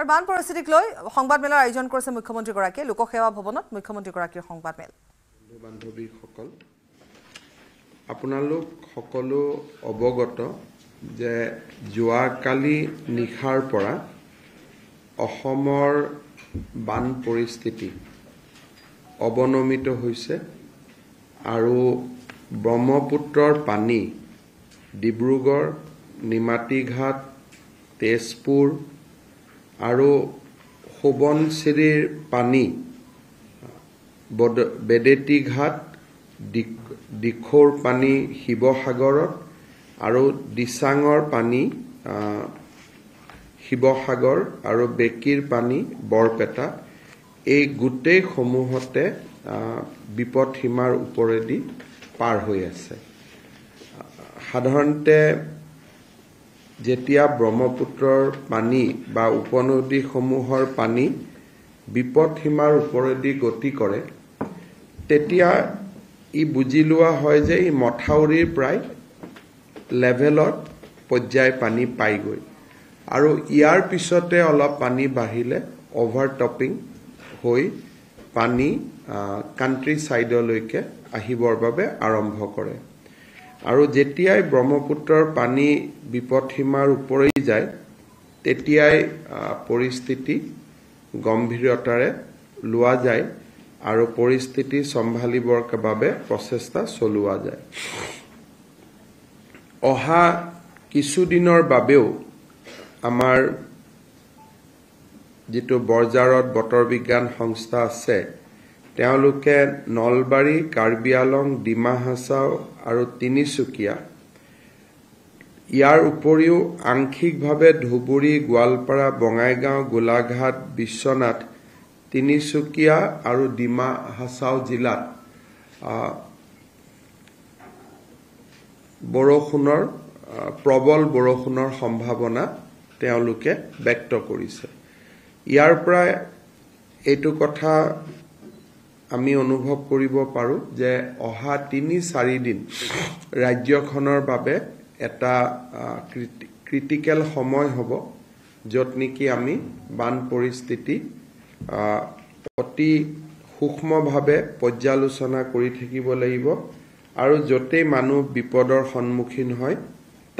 আৰু বান পৰিস্থিতিক লৈ সংবাদ মেলাৰ আয়োজন কৰিছে মুখ্যমন্ত্ৰী গৰাকীয়ে লোকসেৱা ভৱনত মুখ্যমন্ত্ৰী গৰাকীৰ সংবাদ মেল বন্ধু বান্ধবী আপোনালোক সকলো অৱগত যে যোৱাকালি নিশাৰ পৰা অসমৰ বান পৰিস্থিতি অৱনমিত হৈছে আৰু ব্ৰহ্মপুত্ৰৰ পানী ডিব্ৰুগড় নিমাতীঘাট তেজপুৰ আৰু সোৱণশিৰিৰ পানী বেদেতি ঘাট দিখৰ পানী শিৱসাগৰত আৰু দিচাঙৰ পানী শিৱসাগৰ আৰু বেকীৰ পানী বৰপেটা এই গোটেইসমূহতে বিপদসীমাৰ ওপৰেদি পাৰ হৈ আছে সাধাৰণতে যেতিয়া ব্ৰহ্মপুত্ৰৰ পানী বা উপনদীসমূহৰ পানী বিপদসীমাৰ ওপৰেদি গতি কৰে তেতিয়া ই বুজি লোৱা হয় যে ই মথাউৰিৰ প্ৰায় লেভেলত পৰ্যায় পানী পায়গৈ আৰু ইয়াৰ পিছতে অলপ পানী বাঢ়িলে অভাৰটপিং হৈ পানী কাণ্ট্ৰি ছাইডলৈকে আহিবৰ বাবে আৰম্ভ কৰে আৰু যেতিয়াই ব্ৰহ্মপুত্ৰৰ পানী বিপদসীমাৰ ওপৰেই যায় তেতিয়াই পৰিস্থিতি গম্ভীৰতাৰে লোৱা যায় আৰু পৰিস্থিতি চম্ভালিবৰ বাবে প্ৰচেষ্টা চলোৱা যায় অহা কিছুদিনৰ বাবেও আমাৰ যিটো বজাৰত বতৰ বিজ্ঞান সংস্থা আছে তেওঁলোকে নলবাৰী কাৰ্বি আলং ডিমা হাছাও আৰু তিনিচুকীয়া ইয়াৰ উপৰিও আংশিকভাৱে ধুবুৰী গোৱালপাৰা বঙাইগাঁও গোলাঘাট বিশ্বনাথ তিনিচুকীয়া আৰু ডিমা হাছাও জিলাত বৰষুণৰ প্ৰবল বৰষুণৰ সম্ভাৱনা তেওঁলোকে ব্যক্ত কৰিছে ইয়াৰ পৰাই এইটো কথা আমি অনুভৱ কৰিব পাৰোঁ যে অহা তিনি চাৰিদিন ৰাজ্যখনৰ বাবে এটা ক্ৰিটিকেল সময় হ'ব য'ত নেকি আমি বান পৰিস্থিতি অতি সূক্ষ্মভাৱে পৰ্যালোচনা কৰি থাকিব লাগিব আৰু য'তেই মানুহ বিপদৰ সন্মুখীন হয়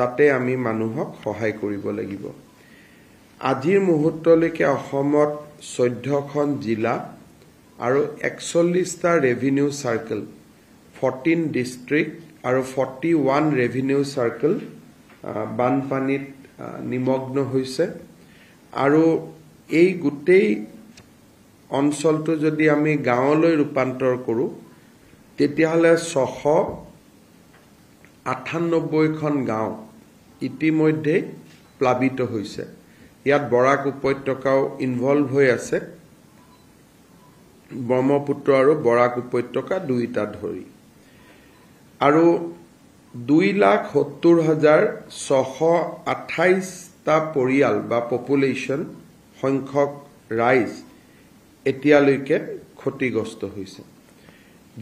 তাতে আমি মানুহক সহায় কৰিব লাগিব আজিৰ মুহূৰ্তলৈকে অসমত চৈধ্যখন জিলা আৰু একচল্লিছটা ৰেভিনিউ চাৰ্কেল ফৰ্টিন ডিষ্ট্ৰিক্ট আৰু ফৰ্টি ওৱান ৰেভিনিউ চাৰ্কেল বানপানীত নিমগ্ন হৈছে আৰু এই গোটেই অঞ্চলটো যদি আমি গাঁৱলৈ ৰূপান্তৰ কৰোঁ তেতিয়াহ'লে ছশ আঠানব্বৈখন গাঁও ইতিমধ্যেই প্লাৱিত হৈছে ইয়াত বৰাক উপত্যকাও ইনভল্ভ হৈ আছে ব্ৰহ্মপুত্ৰ আৰু বৰাক উপত্যকা দুয়োটা ধৰি আৰু দুই লাখ সত্তৰ হাজাৰ ছশ আঠাইশটা পৰিয়াল বা পপুলেশ্যন সংখ্যক ৰাইজ এতিয়ালৈকে ক্ষতিগ্ৰস্ত হৈছে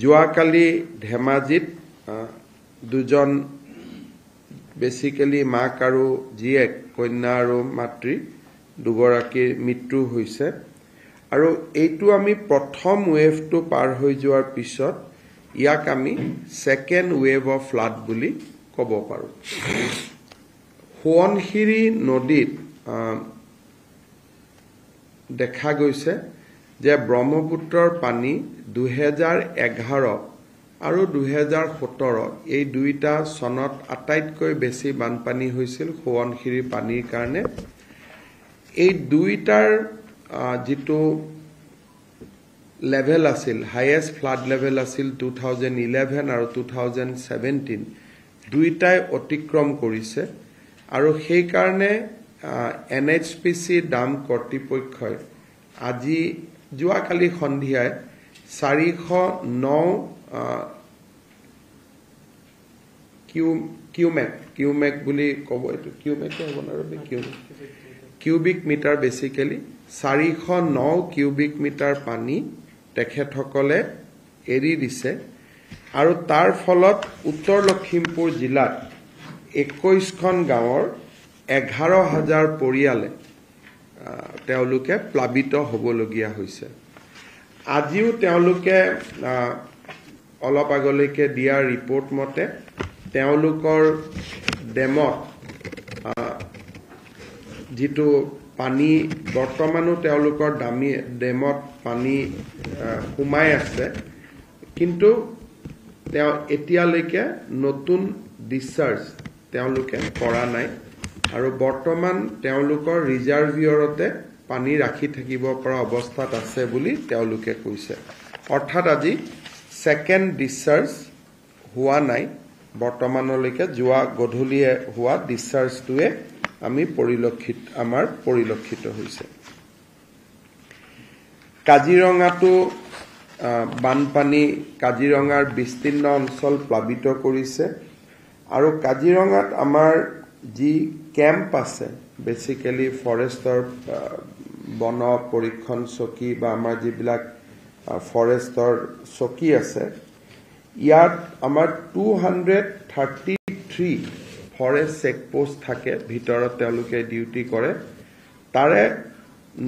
যোৱাকালি ধেমাজিত দুজন বেচিকেলি মাক আৰু জীয়েক কন্যা আৰু মাতৃ দুগৰাকীৰ মৃত্যু হৈছে আৰু এইটো আমি প্ৰথম ৱেভটো পাৰ হৈ যোৱাৰ পিছত ইয়াক আমি ছেকেণ্ড ৱেভ অফ ফ্লাড বুলি ক'ব পাৰোঁ সোৱণশিৰি নদীত দেখা গৈছে যে ব্ৰহ্মপুত্ৰৰ পানী দুহেজাৰ এঘাৰ আৰু দুহেজাৰ সোতৰ এই দুয়োটা চনত আটাইতকৈ বেছি বানপানী হৈছিল সোৱণশিৰি পানীৰ কাৰণে এই দুয়োটাৰ যিটো লেভেল আছিল হায়েষ্ট ফ্লাড লেভেল আছিল টু থাউজেণ্ড ইলেভেন আৰু টু থাউজেণ্ড ছেভেণ্টিন দুয়োটাই অতিক্ৰম কৰিছে আৰু সেইকাৰণে N H P C dam কৰ্তৃপক্ষই আজি যোৱাকালি সন্ধিয়াই চাৰিশ ন কিউমেক কিউমেক বুলি ক'ব এইটো কিউমেকে হ'ব নোৱাৰো কিউমেক কিউবিক মিটাৰ বেচিকেলি চাৰিশ ন কিউবিক মিটাৰ পানী তেখেতসকলে এৰি দিছে আৰু তাৰ ফলত উত্তৰ লখিমপুৰ জিলাত একৈশখন গাঁৱৰ এঘাৰ হাজাৰ পৰিয়ালে তেওঁলোকে প্লাৱিত হ'বলগীয়া হৈছে আজিও তেওঁলোকে অলপ আগলৈকে দিয়া ৰিপৰ্ট মতে তেওঁলোকৰ ডেমত যিটো পানী বৰ্তমানো তেওঁলোকৰ দামী ডেমত পানী সোমাই আছে কিন্তু তেওঁ এতিয়ালৈকে নতুন ডিচাৰ্জ তেওঁলোকে কৰা নাই আৰু বৰ্তমান তেওঁলোকৰ ৰিজাৰ্ভিয়ৰতে পানী ৰাখি থাকিব পৰা অৱস্থাত আছে বুলি তেওঁলোকে কৈছে অৰ্থাৎ আজি ছেকেণ্ড ডিচাৰ্জ হোৱা নাই বৰ্তমানলৈকে যোৱা গধূলিয়ে হোৱা ডিচাৰ্জটোৱে আমি পৰিলক্ষিত আমাৰ পৰিলক্ষিত হৈছে কাজিৰঙাটো বানপানী কাজিৰঙাৰ বিস্তীৰ্ণ অঞ্চল প্লাৱিত কৰিছে আৰু কাজিৰঙাত আমাৰ যি কেম্প আছে বেচিকেলি ফৰেষ্টৰ বন পৰীক্ষণ চকী বা আমাৰ যিবিলাক ফৰেষ্টৰ চকী আছে ইয়াত আমাৰ টু হাণ্ড্ৰেড থাৰ্টি থ্ৰী ফৰে চেকপোষ্ট থাকে ভিতৰত তেওঁলোকে ডিউটি কৰে তাৰে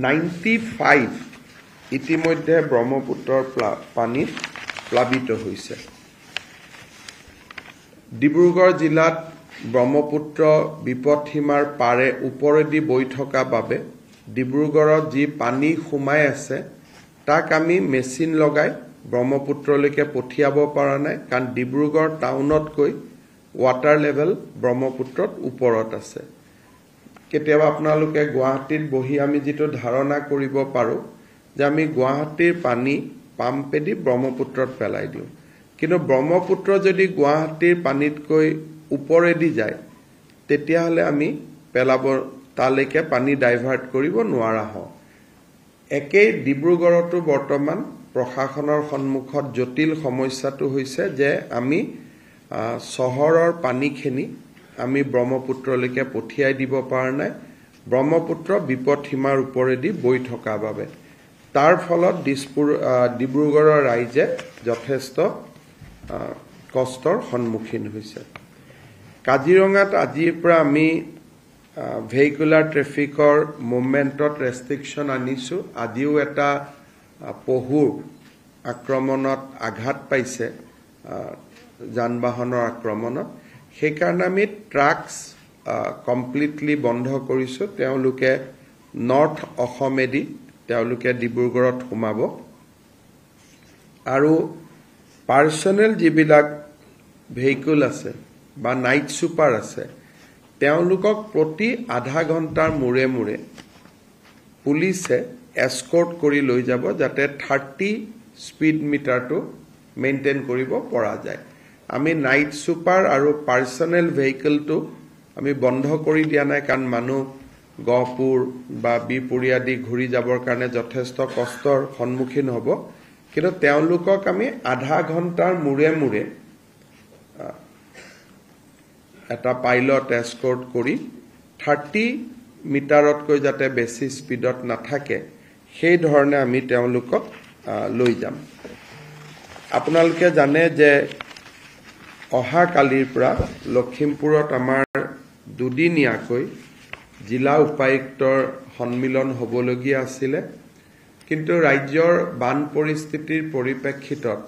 নাইণ্টি ফাইভ ইতিমধ্যে ব্ৰহ্মপুত্ৰৰ পানীত প্লাৱিত হৈছে ডিব্ৰুগড় জিলাত ব্ৰহ্মপুত্ৰ বিপদসীমাৰ পাৰে ওপৰেদি বৈ থকা বাবে ডিব্ৰুগড়ত যি পানী সোমাই আছে তাক আমি মেচিন লগাই ব্ৰহ্মপুত্ৰলৈকে পঠিয়াব পৰা নাই কাৰণ ডিব্ৰুগড় টাউনতকৈ ৱাটাৰ লেভেল ব্ৰহ্মপুত্ৰত ওপৰত আছে কেতিয়াবা আপোনালোকে গুৱাহাটীত বহি আমি যিটো ধাৰণা কৰিব পাৰোঁ যে আমি গুৱাহাটীৰ পানী পাম্পেদি ব্ৰহ্মপুত্ৰত পেলাই দিওঁ কিন্তু ব্ৰহ্মপুত্ৰ যদি গুৱাহাটীৰ পানীতকৈ ওপৰেদি যায় তেতিয়াহ'লে আমি পেলাব তালৈকে পানী ডাইভাৰ্ট কৰিব নোৱাৰা হওঁ একেই ডিব্ৰুগড়তো বৰ্তমান প্ৰশাসনৰ সন্মুখত জটিল সমস্যাটো হৈছে যে আমি চহৰৰ পানীখিনি আমি ব্ৰহ্মপুত্ৰলৈকে পঠিয়াই দিব পৰা নাই ব্ৰহ্মপুত্ৰ বিপদসীমাৰ ওপৰেদি বৈ থকা বাবে তাৰ ফলত দিছপুৰ ডিব্ৰুগড়ৰ ৰাইজে যথেষ্ট কষ্টৰ সন্মুখীন হৈছে কাজিৰঙাত আজিৰ পৰা আমি ভেহিকুলাৰ ট্ৰেফিকৰ মুভমেণ্টত ৰেষ্ট্ৰিকশ্যন আনিছোঁ আজিও এটা পহুৰ আক্ৰমণত আঘাত পাইছে যান বাহনৰ আক্ৰমণত সেইকাৰণে আমি ট্ৰাকছ কমপ্লিটলি বন্ধ কৰিছোঁ তেওঁলোকে নৰ্থ অসমেদি তেওঁলোকে ডিব্ৰুগড়ত সোমাব আৰু পাৰ্চনেল যিবিলাক ভেহিকল আছে বা নাইট ছুপাৰ আছে তেওঁলোকক প্ৰতি আধা ঘণ্টাৰ মূৰে মূৰে পুলিচে এস্কৰ্ট কৰি লৈ যাব যাতে থাৰ্টি স্পীড মিটাৰটো মেইনটেইন কৰিব পৰা যায় আমি নাইট ছুপাৰ আৰু পাৰ্চনেল ভেহিকলটো আমি বন্ধ কৰি দিয়া নাই কাৰণ মানুহ গহপুৰ বা বিপুৰীয়া আদি ঘূৰি যাবৰ কাৰণে যথেষ্ট কষ্টৰ সন্মুখীন হ'ব কিন্তু তেওঁলোকক আমি আধা ঘণ্টাৰ মূৰে মূৰে এটা পাইলট এস্কৰ্ট কৰি থাৰ্টি মিটাৰতকৈ যাতে বেছি স্পীডত নাথাকে সেইধৰণে আমি তেওঁলোকক লৈ যাম আপোনালোকে জানে যে অহাকালিৰ পৰা লখিমপুৰত আমাৰ দুদিনীয়াকৈ জিলা উপায়ুক্তৰ সন্মিলন হ'বলগীয়া আছিলে কিন্তু ৰাজ্যৰ বান পৰিস্থিতিৰ পৰিপ্ৰেক্ষিতত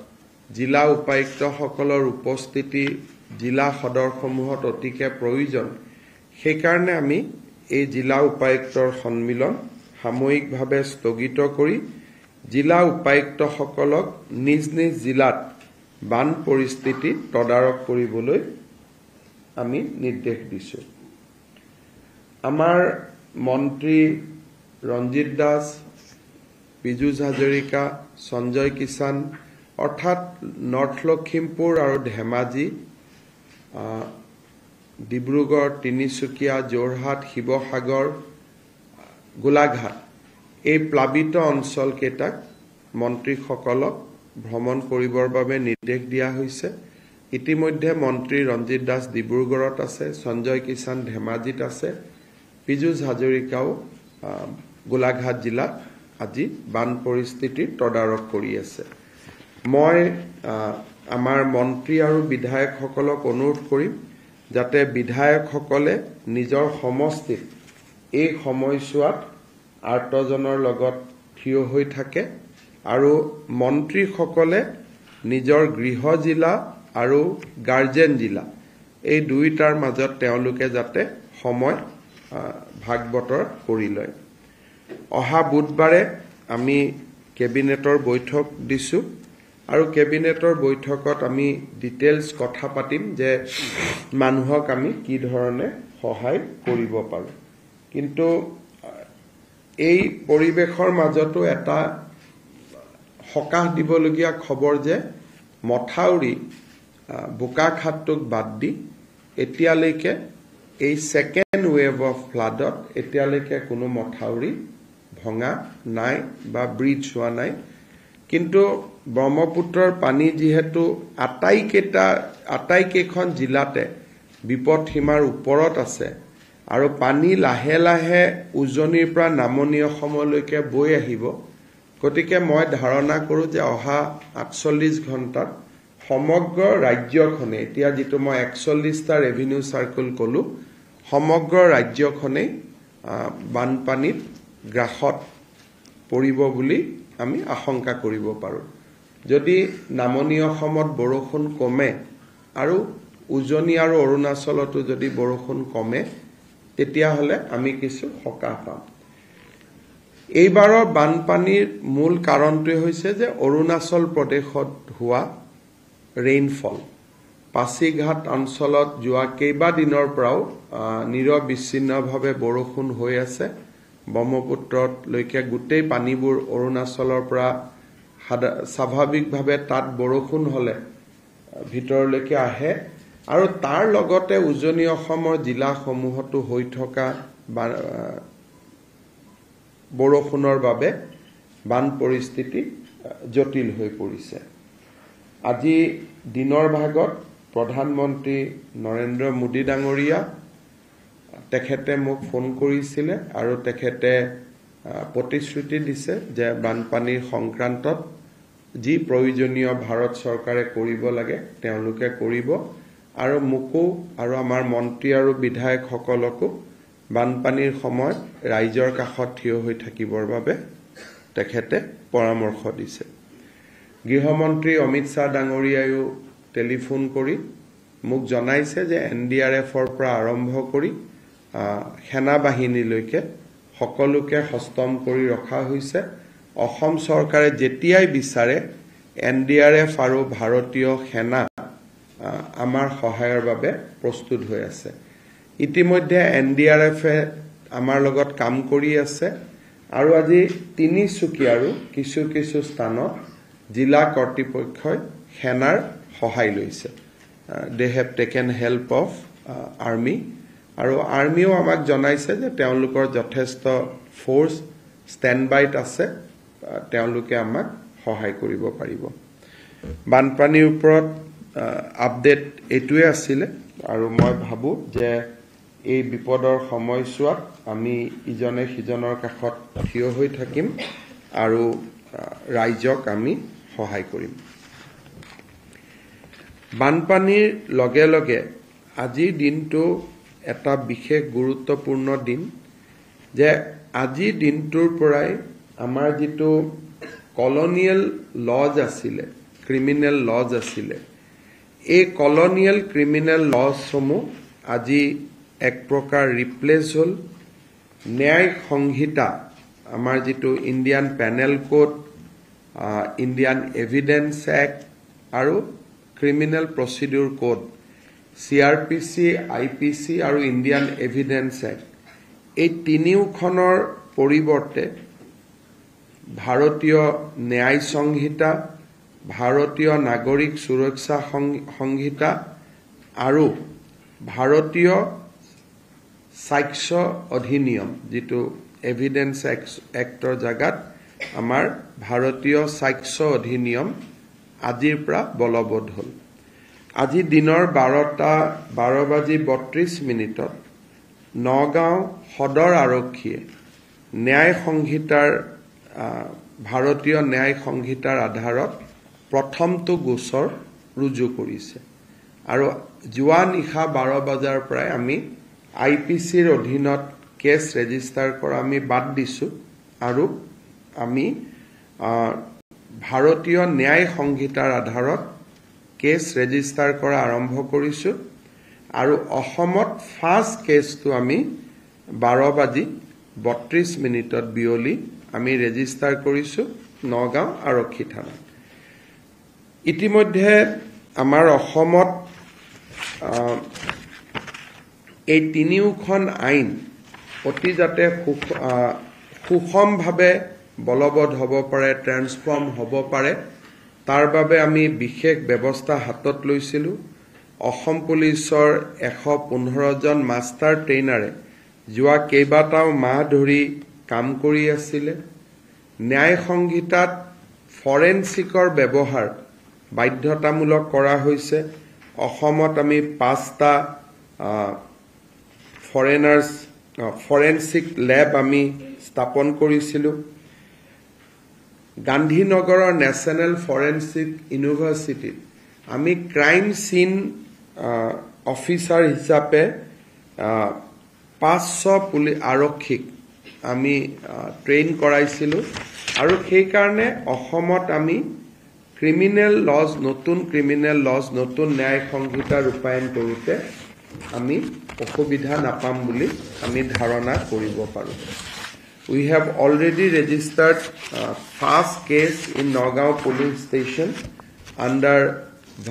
জিলা উপায়ুক্তসকলৰ উপস্থিতি জিলা সদৰসমূহত অতিকে প্ৰয়োজন সেইকাৰণে আমি এই জিলা উপায়ুক্তৰ সন্মিলন সাময়িকভাৱে স্থগিত কৰি জিলা উপায়ুক্তসকলক নিজ নিজ জিলাত বান পৰিস্থিতি তদাৰক কৰিবলৈ আমি নিৰ্দেশ দিছোঁ আমাৰ মন্ত্ৰী ৰঞ্জিত দাস পীযুষ হাজৰিকা সঞ্জয় কিষাণ অৰ্থাৎ নৰ্থ লখিমপুৰ আৰু ধেমাজি ডিব্ৰুগড় তিনিচুকীয়া যোৰহাট শিৱসাগৰ গোলাঘাট এই প্লাৱিত অঞ্চলকেইটাক মন্ত্ৰীসকলক ভ্ৰমণ কৰিবৰ বাবে নিৰ্দেশ দিয়া হৈছে ইতিমধ্যে মন্ত্ৰী ৰঞ্জিত দাস ডিব্ৰুগড়ত আছে সঞ্জয় কিষাণ ধেমাজিত আছে পীযুষ হাজৰিকাও গোলাঘাট জিলাত আজি বান পৰিস্থিতিৰ তদাৰক কৰি আছে মই আমাৰ মন্ত্ৰী আৰু বিধায়কসকলক অনুৰোধ কৰিম যাতে বিধায়কসকলে নিজৰ সমষ্টিত এই সময়ছোৱাত আৰ্তজনৰ লগত থিয় হৈ থাকে আৰু মন্ত্ৰীসকলে নিজৰ গৃহ জিলা আৰু গাৰ্জেন জিলা এই দুয়োটাৰ মাজত তেওঁলোকে যাতে সময় ভাগ বতৰ কৰি লয় অহা বুধবাৰে আমি কেবিনেটৰ বৈঠক দিছোঁ আৰু কেবিনেটৰ বৈঠকত আমি ডিটেইলছ কথা পাতিম যে মানুহক আমি কি ধৰণে সহায় কৰিব পাৰোঁ কিন্তু এই পৰিৱেশৰ মাজতো এটা সকাহ দিবলগীয়া খবৰ যে মথাউৰি বোকাখাটটোক বাদ দি এতিয়ালৈকে এই ছেকেণ্ড ৱেভ অফ ফ্লাডত এতিয়ালৈকে কোনো মথাউৰি ভঙা নাই বা ব্ৰিজ হোৱা নাই কিন্তু ব্ৰহ্মপুত্ৰৰ পানী যিহেতু আটাইকেইটা আটাইকেইখন জিলাতে বিপদসীমাৰ ওপৰত আছে আৰু পানী লাহে লাহে উজনিৰ পৰা নামনি অসমলৈকে বৈ আহিব গতিকে মই ধাৰণা কৰোঁ যে অহা আঠচল্লিছ ঘণ্টাত সমগ্ৰ ৰাজ্যখনে এতিয়া যিটো মই একচল্লিছটা ৰেভিনিউ চাৰ্কুল কলো সমগ্ৰ ৰাজ্যখনে বানপানীত গ্ৰাসত পৰিব বুলি আমি আশংকা কৰিব পাৰোঁ যদি নামনি অসমত বৰষুণ কমে আৰু উজনি আৰু অৰুণাচলতো যদি বৰষুণ কমে তেতিয়াহ'লে আমি কিছু সকাহ পাম এইবাৰৰ বানপানীৰ মূল কাৰণটোৱে হৈছে যে অৰুণাচল প্ৰদেশত হোৱা ৰেইনফল পাছিঘাট অঞ্চলত যোৱা কেইবাদিনৰ পৰাও নিৰবিচ্ছিন্নভাৱে বৰষুণ হৈ আছে ব্ৰহ্মপুত্ৰতলৈকে গোটেই পানীবোৰ অৰুণাচলৰ পৰা স্বাভাৱিকভাৱে তাত বৰষুণ হ'লে ভিতৰলৈকে আহে আৰু তাৰ লগতে উজনি অসমৰ জিলাসমূহতো হৈ থকা বৰষুণৰ বাবে বান পৰিস্থিতি জটিল হৈ পৰিছে আজি দিনৰ ভাগত প্ৰধানমন্ত্ৰী নৰেন্দ্ৰ মোদী ডাঙৰীয়া তেখেতে মোক ফোন কৰিছিলে আৰু তেখেতে প্ৰতিশ্ৰুতি দিছে যে বানপানীৰ সংক্ৰান্তত যি প্ৰয়োজনীয় ভাৰত চৰকাৰে কৰিব লাগে তেওঁলোকে কৰিব আৰু মোকো আৰু আমাৰ মন্ত্ৰী আৰু বিধায়কসকলকো বানপানীৰ সময়ত ৰাইজৰ কাষত থিয় হৈ থাকিবৰ বাবে তেখেতে পৰামৰ্শ দিছে গৃহমন্ত্ৰী অমিত শ্বাহ ডাঙৰীয়ায়ো টেলিফোন কৰি মোক জনাইছে যে এন ডি আৰ এফৰ পৰা আৰম্ভ কৰি সেনা বাহিনীলৈকে সকলোকে সষ্টম কৰি ৰখা হৈছে অসম চৰকাৰে যেতিয়াই বিচাৰে এন ডি আৰ এফ আৰু ভাৰতীয় সেনা আমাৰ সহায়ৰ বাবে প্ৰস্তুত হৈ আছে ইতিমধ্যে এন ডি আৰ এফে আমাৰ লগত কাম কৰি আছে আৰু আজি তিনিচুকীয়াৰো কিছু কিছু স্থানত জিলা কৰ্তৃপক্ষই সেনাৰ সহায় লৈছে they have taken help of army আৰু আৰ্মিও আমাক জনাইছে যে তেওঁলোকৰ যথেষ্ট ফ'ৰ্চ ষ্টেণ্ড বাইট আছে তেওঁলোকে আমাক সহায় কৰিব পাৰিব বানপানীৰ ওপৰত আপডেট এইটোৱে আছিলে আৰু মই ভাবোঁ যে এই বিপদৰ সময়ছোৱাত আমি ইজনে সিজনৰ কাষত থিয় হৈ থাকিম আৰু ৰাইজক আমি সহায় কৰিম বানপানীৰ লগে লগে আজিৰ দিনটো এটা বিশেষ গুৰুত্বপূৰ্ণ দিন যে আজিৰ দিনটোৰ পৰাই আমাৰ যিটো কলনিয়েল লজ আছিলে ক্ৰিমিনেল লজ আছিলে এই কলনিয়েল ক্ৰিমিনেল লজসমূহ আজি এক প্ৰকাৰ ৰিপ্লেচ হ'ল ন্যায় সংহিতা আমাৰ যিটো Indian penal code Indian evidence act আৰু criminal procedure code C R P C I P C আৰু ইণ্ডিয়ান এভিডেন্স এক্ট এই তিনিওখনৰ পৰিৱৰ্তে ভাৰতীয় ন্যায় সংহিতা ভাৰতীয় নাগৰিক সুৰক্ষা সংহিতা আৰু ভাৰতীয় চাক্স অধিনিয়ম যিটো এভিডেন্স এক্টৰ জেগাত আমাৰ ভাৰতীয় চাক্স অধিনিয়ম আজিৰ পৰা বলবৎ হ'ল আজি দিনৰ বাৰটা বাৰ বাজি বত্ৰিছ মিনিটত নগাঁও সদৰ আৰক্ষীয়ে ন্যায় সংহিতাৰ ভাৰতীয় ন্যায় সংহিতাৰ আধাৰত প্ৰথমটো গোচৰ ৰুজু কৰিছে আৰু যোৱা নিশা বাৰ বজাৰ পৰাই আমি আই পি চিৰ অধীনত কেছ ৰেজিষ্টাৰ কৰা আমি বাদ দিছোঁ আৰু আমি ভাৰতীয় ন্যায় সংহিতাৰ আধাৰত কেছ ৰেজিষ্টাৰ কৰা আৰম্ভ কৰিছোঁ আৰু অসমত ফাৰ্ষ্ট কেছটো আমি বাৰ বাজি বত্ৰিছ মিনিটত বিয়লি আমি ৰেজিষ্টাৰ কৰিছোঁ নগাঁও আৰক্ষী থানাত ইতিমধ্যে আমাৰ অসমত এই তিনিওখন আইন অতি যাতে সুষমভাৱে বলবৎ হ'ব পাৰে ট্ৰেন্সফৰ্ম হ'ব পাৰে তাৰ বাবে আমি বিশেষ ব্যৱস্থা হাতত লৈছিলোঁ অসম পুলিচৰ এশ পোন্ধৰজন মাষ্টাৰ ট্ৰেইনাৰে যোৱা কেইবাটাও মাহ ধৰি কাম কৰি আছিলে ন্যায় সংহিতাত ফৰেনচিকৰ ব্যৱহাৰ বাধ্যতামূলক কৰা হৈছে অসমত আমি পাঁচটা ফৰেনাৰ্ছ ফৰেনচিক লেব আমি স্থাপন কৰিছিলোঁ গান্ধীনগৰৰ নেশ্যনেল ফৰেনচিক ইউনিভাৰ্চিটিত আমি ক্ৰাইম চিন অফিচাৰ হিচাপে পাঁচশ পুলি আৰক্ষীক আমি ট্ৰেইন কৰাইছিলোঁ আৰু সেইকাৰণে অসমত আমি ক্ৰিমিনেল লজ নতুন ক্ৰিমিনেল লজ নতুন ন্যায় সংহিতা ৰূপায়ণ কৰোঁতে আমি তো কো বিধান অপাম বলি আমি ধারণা করিব পারু we have already registered first case in Lagau police station under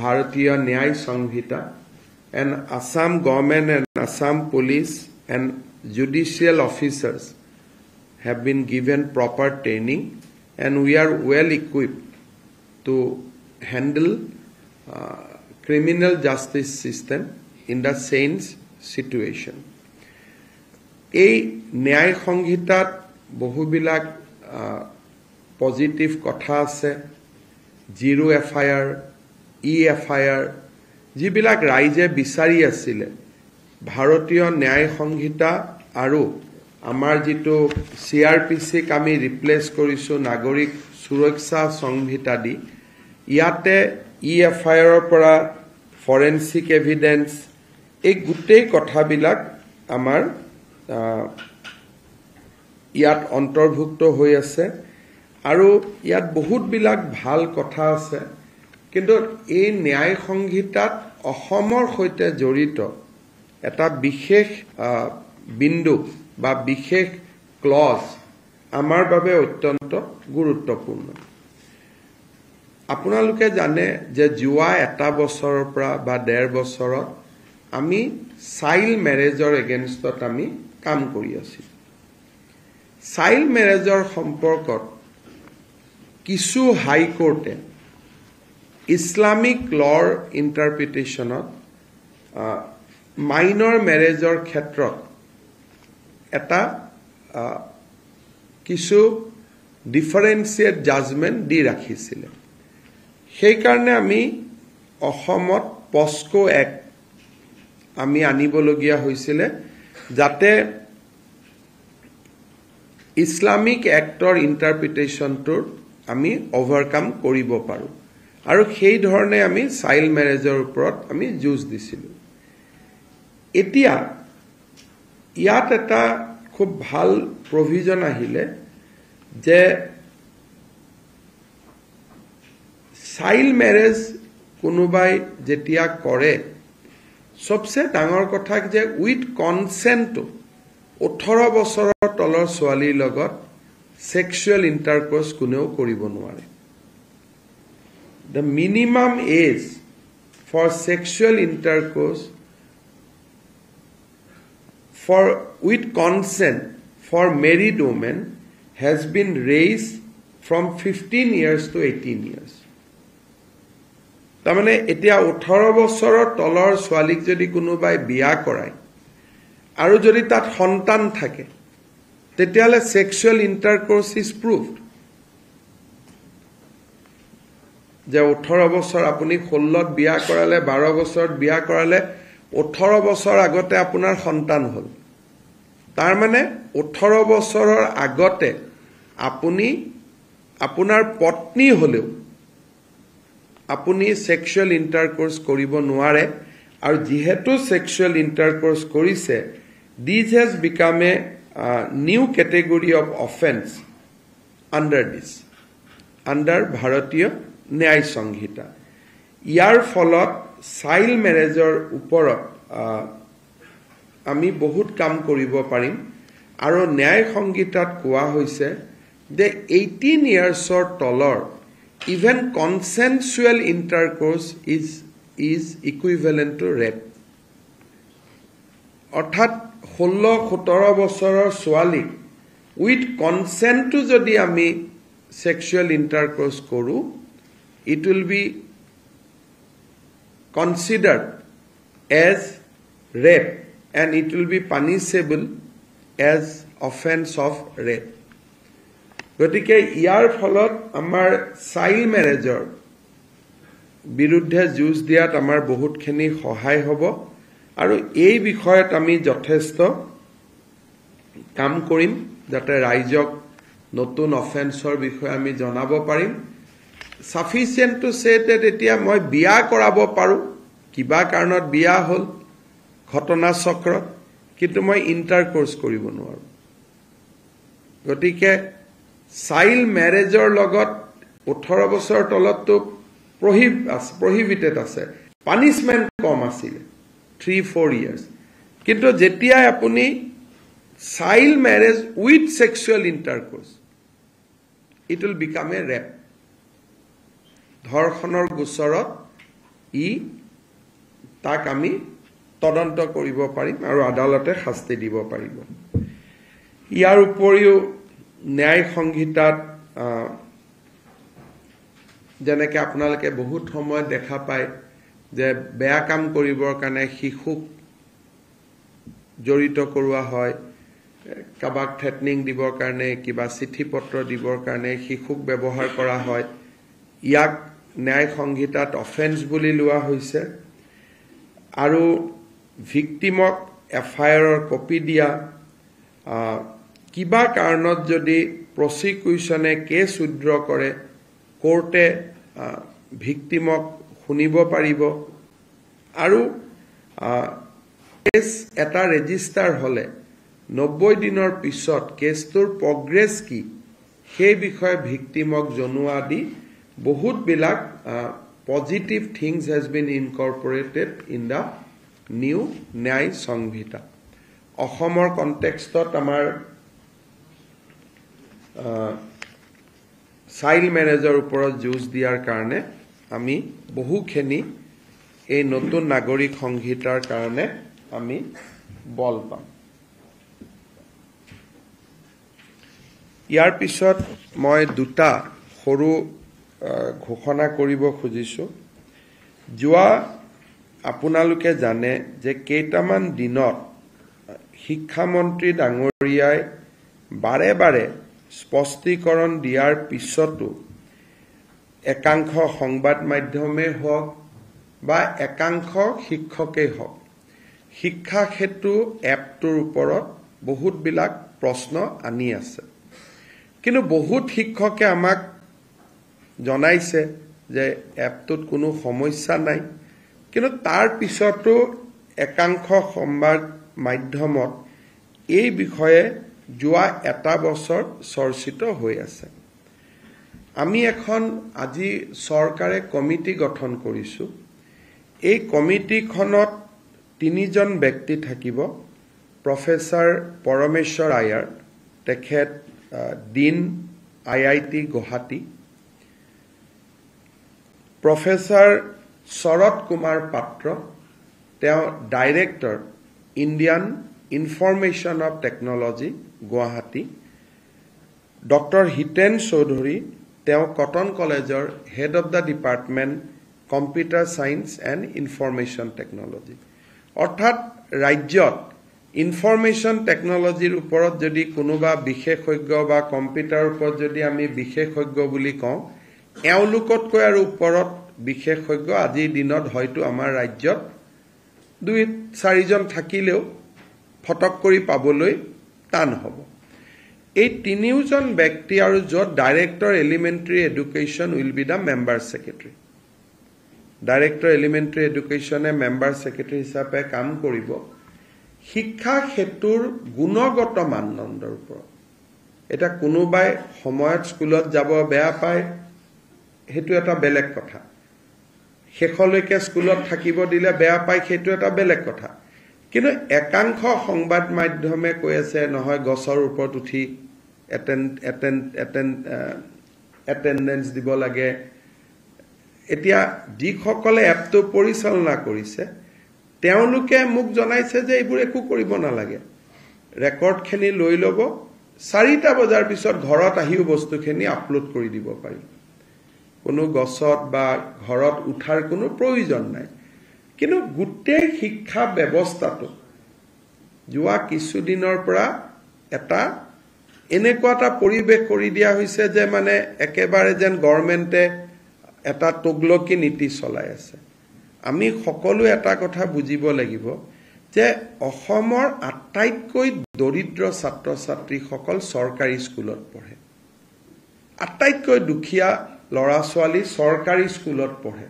Bharatiya Nyaya Sanhita and Assam government and Assam police and judicial officers have been given proper training and we are well equipped to handle criminal justice system in the sense situation এই ন্যায় সংহিতাত বহুবিলাক positive কথা আছে zero' F I R E F I R যিবিলাক ৰাইজে বিচাৰি আছিলে ভাৰতীয় ন্যায় সংহিতা আৰু আমাৰ যিটো চি আৰ পি চিক আমি ৰিপ্লেচ কৰিছোঁ নাগৰিক সুৰক্ষা সংহিতা দি ইয়াতে ই এফ আই আৰৰ পৰা ফৰেনচিক এভিডেন্স এই গোটেই কথাবিলাক আমাৰ ইয়াত অন্তৰ্ভুক্ত হৈ আছে আৰু ইয়াত বহুতবিলাক ভাল কথা আছে কিন্তু এই ন্যায় সংহিতাত অসমৰ সৈতে জড়িত এটা বিশেষ বিন্দু বা বিশেষ ক্লজ আমাৰ বাবে অত্যন্ত গুৰুত্বপূৰ্ণ আপোনালোকে জানে যে যোৱা এটা বছৰৰ পৰা বা ডেৰ বছৰত আমি চাইল্ড মেৰেজৰ এগেইনষ্টত আমি কাম কৰি আছিলোঁ চাইল্ড মেৰেজৰ সম্পৰ্কত কিছু হাইকৰ্টে ইছলামিক লৰ ইণ্টাৰপ্ৰিটেশ্যনত মাইনৰ মেৰেজৰ ক্ষেত্ৰত এটা কিছু ডিফাৰেঞ্চিয়েট জাজমেণ্ট দি ৰাখিছিলে সেইকাৰণে আমি অসমত পস্কো এক্ট আমি আনিবলগীয়া হৈছিলে যাতে ইছলামিক এক্টৰ ইণ্টাৰপ্ৰিটেশ্যনটো আমি অভাৰকাম কৰিব পাৰোঁ আৰু সেইধৰণে আমি চাইল্ড মেৰেজৰ ওপৰত আমি যুঁজ দিছিলোঁ এতিয়া ইয়াত এটা খুব ভাল প্ৰভিজন আহিলে যে চাইল্ড মেৰেজ কোনোবাই যেতিয়া কৰে চবচে ডাঙৰ কথা যে উইথ কনচেণ্টটো ওঠৰ বছৰৰ তলৰ ছোৱালীৰ লগত ছেক্সুৱেল ইণ্টাৰকোৰ্ছ কোনেও কৰিব নোৱাৰে the minimum age for sexual intercourse for with consent for married women has been raise from fifteen years to eighteen years তাৰমানে এতিয়া ওঠৰ বছৰৰ তলৰ ছোৱালীক যদি কোনোবাই বিয়া কৰায় আৰু যদি তাত সন্তান থাকে তেতিয়াহ'লে ছেক্সুৱেল ইণ্টাৰক'ৰ্চ ইজ প্ৰুফ যে ওঠৰ বছৰ আপুনি ষোল্লত বিয়া কৰালে বাৰ বছৰত বিয়া কৰালে ওঠৰ বছৰ আগতে আপোনাৰ সন্তান হ'ল তাৰমানে ওঠৰ বছৰৰ আগতে আপুনি আপোনাৰ পত্নী হ'লেও আপুনি ছেক্সুৱেল ইণ্টাৰকোৰ্ছ কৰিব নোৱাৰে আৰু যিহেতু ছেক্সুৱেল ইণ্টাৰকোৰ্ছ কৰিছে this has become a new category of offence under this under Bharatiya Nyaya সংহিতা ইয়াৰ ফলত চাইল্ড মেৰেজৰ ওপৰত আমি বহুত কাম কৰিব পাৰিম আৰু ন্যায় সংহিতাত কোৱা হৈছে যে এইটিন ইয়াৰ্ছৰ তলৰ even consensual intercourse is is equivalent to rape অৰ্থাৎ ষোল্ল সোতৰ বছৰৰ ছোৱালীক উইথ কনচেণ্টটো যদি আমি ছেক্সুৱেল ইণ্টাৰক্ৰছ কৰোঁ it will be considered as rape and it will be punishable as offence of rape গতিকে ইয়াৰ ফলত আমাৰ চাইল্ড মেৰেজৰ বিৰুদ্ধে যুঁজ দিয়াত আমাৰ বহুতখিনি সহায় হ'ব আৰু এই বিষয়ত আমি যথেষ্ট কাম কৰিম যাতে ৰাইজক নতুন অফেন্সৰ বিষয়ে আমি জনাব পাৰিম ছাফিচিয়েণ্ট টু চে ডেট এতিয়া মই বিয়া কৰাব পাৰোঁ কিবা কাৰণত বিয়া হ'ল ঘটনা চক্ৰত কিন্তু মই ইণ্টাৰ কোৰ্ছ কৰিব নোৱাৰোঁ গতিকে চাইল্ড মেৰেজৰ লগত ওঠৰ বছৰ তলততো প্ৰহিবিটেড আছে পানিচমেণ্ট কম আছিলে থ্ৰী ফ'ৰ ইয়াৰ্ছ কিন্তু যেতিয়াই আপুনি child marriage with sexual intercourse it will become a rape ধৰ্ষণৰ গোচৰত ই তাক আমি তদন্ত কৰিব পাৰিম আৰু আদালতে শাস্তি দিব পাৰিব ইয়াৰ উপৰিও ন্যায় সংহিতাত যেনেকে আপোনালোকে বহুত সময় দেখা পায় যে বেয়া কাম কৰিবৰ কাৰণে শিশুক জড়িত কৰোৱা হয় কাৰোবাক থ্ৰেটনিং দিবৰ কাৰণে কিবা চিঠি পত্ৰ দিবৰ কাৰণে শিশুক ব্যৱহাৰ কৰা হয় ইয়াক ন্যায় সংহিতাত অফেন্স বুলি লোৱা হৈছে আৰু ভিক্টিমক এফ আই আৰৰ কপি দিয়া কিবা কাৰণত যদি প্ৰচিকিউশ্যনে কেছ উইড্ৰ কৰে কৰ্টে ভিক্টিমক শুনিব পাৰিব আৰু কেছ এটা ৰেজিষ্টাৰ হ'লে নব্বৈ দিনৰ পিছত কেছটোৰ প্ৰগ্ৰেছ কি সেই বিষয়ে ভিক্টিমক জনোৱা আদি বহুতবিলাক positive things have been incorporated in the new Nyaya Sanhita অসমৰ কণ্টেক্সটত আমাৰ চাইল্ড মেৰেজৰ ওপৰত যুঁজ দিয়াৰ কাৰণে আমি বহুখিনি এই নতুন নাগৰিক সংহিতাৰ কাৰণে আমি বল পাম ইয়াৰ পিছত মই দুটা সৰু ঘোষণা কৰিব খুজিছোঁ যোৱা আপোনালোকে জানে যে কেইটামান দিনত শিক্ষামন্ত্ৰী ডাঙৰীয়াই বাৰে বাৰে স্পষ্টীকৰণ দিয়াৰ পিছতো একাংশ সংবাদ মাধ্যমেই হওক বা একাংশ শিক্ষকেই হওক শিক্ষা সেতু এপটোৰ ওপৰত বহুতবিলাক প্ৰশ্ন আনি আছে কিন্তু বহুত শিক্ষকে আমাক জনাইছে যে এপটোত কোনো সমস্যা নাই কিন্তু তাৰ পিছতো একাংশ সংবাদ মাধ্যমত এই বিষয়ে যোৱা এটা বছৰ চৰ্চিত হৈ আছে আমি এখন আজি চৰকাৰে কমিটি গঠন কৰিছোঁ এই কমিটিখনত তিনিজন ব্যক্তি থাকিব প্ৰফেচাৰ পৰমেশ্বৰ আয়াৰ তেখেত dean I I T Guwahati professor Sarat Kumar Patra তেওঁ director Indian information of technology Guwahati doctor Hiten Choudhury তেওঁ কটন কলেজৰ head of the department computer science and information technology অৰ্থাৎ ৰাজ্যত ইনফৰমেশ্যন টেকনলজিৰ ওপৰত যদি কোনোবা বিশেষজ্ঞ বা কম্পিউটাৰৰ ওপৰত যদি আমি বিশেষজ্ঞ বুলি কওঁ এওঁলোকতকৈ আৰু ওপৰত বিশেষজ্ঞ আজিৰ দিনত হয়তো আমাৰ ৰাজ্যত দুই চাৰিজন থাকিলেও ফটক কৰি পাবলৈ টান হ'ব এই তিনিওজন ব্যক্তি আৰু য'ত director elementary education will be the member secretary director elementary এডুকেশ্যনে মেম্বাৰ ছেক্ৰেটেৰী হিচাপে কাম কৰিব শিক্ষা সেতুৰ গুণগত মানদণ্ডৰ ওপৰত এতিয়া কোনোবাই সময়ত স্কুলত যাব বেয়া পায় সেইটো এটা বেলেগ কথা শেষলৈকে স্কুলত থাকিব দিলে বেয়া পায় সেইটো এটা বেলেগ কথা কিন্তু একাংশ সংবাদ মাধ্যমে কৈ আছে নহয় গছৰ ওপৰত উঠি এটেণ্ডেঞ্চ দিব লাগে এতিয়া যিসকলে এপটো পৰিচালনা কৰিছে তেওঁলোকে মোক জনাইছে যে এইবোৰ একো কৰিব নালাগে ৰেকৰ্ডখিনি লৈ ল'ব চাৰিটা বজাৰ পিছত ঘৰত আহিও বস্তুখিনি আপলোড কৰি দিব পাৰি কোনো গছত বা ঘৰত উঠাৰ কোনো প্ৰয়োজন নাই কিন্তু গোটেই শিক্ষা ব্যৱস্থাটো যোৱা কিছুদিনৰ পৰা এটা এনেকুৱা এটা পৰিৱেশ কৰি দিয়া হৈছে যে মানে একেবাৰে যেন গভৰ্ণমেণ্টে এটা তগলকী নীতি চলাই আছে আমি সকলোৱে এটা কথা বুজিব লাগিব যে অসমৰ আটাইতকৈ দৰিদ্ৰ ছাত্ৰ ছাত্ৰীসকল চৰকাৰী স্কুলত পঢ়ে আটাইতকৈ দুখীয়া ল'ৰা ছোৱালী চৰকাৰী স্কুলত পঢ়ে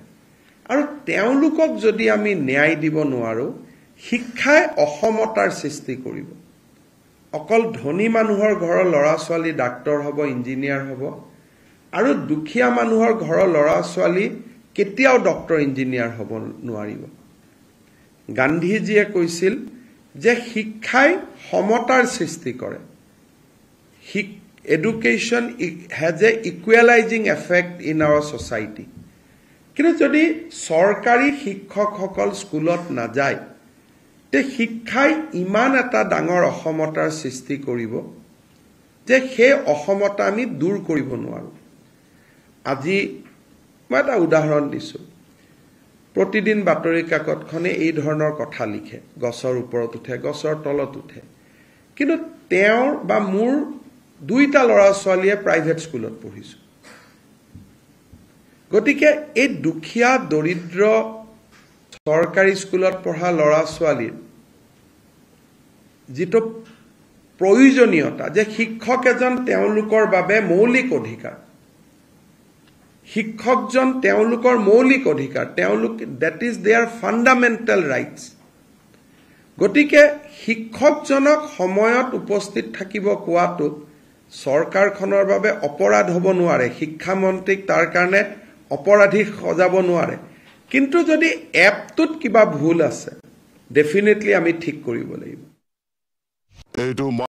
আৰু তেওঁলোকক যদি আমি ন্যায় দিব নোৱাৰোঁ শিক্ষাই অসমতাৰ সৃষ্টি কৰিব অকল ধনী মানুহৰ ঘৰৰ ল'ৰা ছোৱালী ডাক্তৰ হ'ব ইঞ্জিনিয়াৰ হ'ব আৰু দুখীয়া মানুহৰ ঘৰৰ ল'ৰা ছোৱালী কেতিয়াও ডক্টৰ ইঞ্জিনিয়াৰ হ'ব নোৱাৰিব গান্ধীজীয়ে কৈছিল যে শিক্ষাই সমতাৰ সৃষ্টি কৰে education has a equalising effect in our society কিন্তু যদি চৰকাৰী শিক্ষকসকল স্কুলত নাযায় তে শিক্ষাই ইমান এটা ডাঙৰ অসমতাৰ সৃষ্টি কৰিব যে সেই অসমতা আমি দূৰ কৰিব নোৱাৰোঁ আজি মই এটা উদাহৰণ দিছোঁ প্ৰতিদিন বাতৰি কাকতখনে এই ধৰণৰ কথা লিখে গছৰ ওপৰত উঠে গছৰ তলত উঠে কিন্তু তেওঁৰ বা মোৰ দুইটা ল'ৰা ছোৱালীয়ে প্ৰাইভেট স্কুলত পঢ়িছোঁ গতিকে এই দুখীয়া দৰিদ্ৰ চৰকাৰী স্কুলত পঢ়া ল'ৰা ছোৱালীৰ যিটো প্ৰয়োজনীয়তা যে শিক্ষক এজন তেওঁলোকৰ বাবে মৌলিক অধিকাৰ শিক্ষকজন তেওঁলোকৰ মৌলিক অধিকাৰ তেওঁলোক that is their fundamental rights গতিকে শিক্ষকজনক সময়ত উপস্থিত থাকিব কোৱাটো চৰকাৰখনৰ বাবে অপৰাধ হ'ব নোৱাৰে শিক্ষামন্ত্ৰীক তাৰ কাৰণে অপৰাধী সজাব নোৱাৰে কিন্তু যদি এপটোত কিবা ভুল আছে ডেফিনেটলি আমি ঠিক কৰিব লাগিব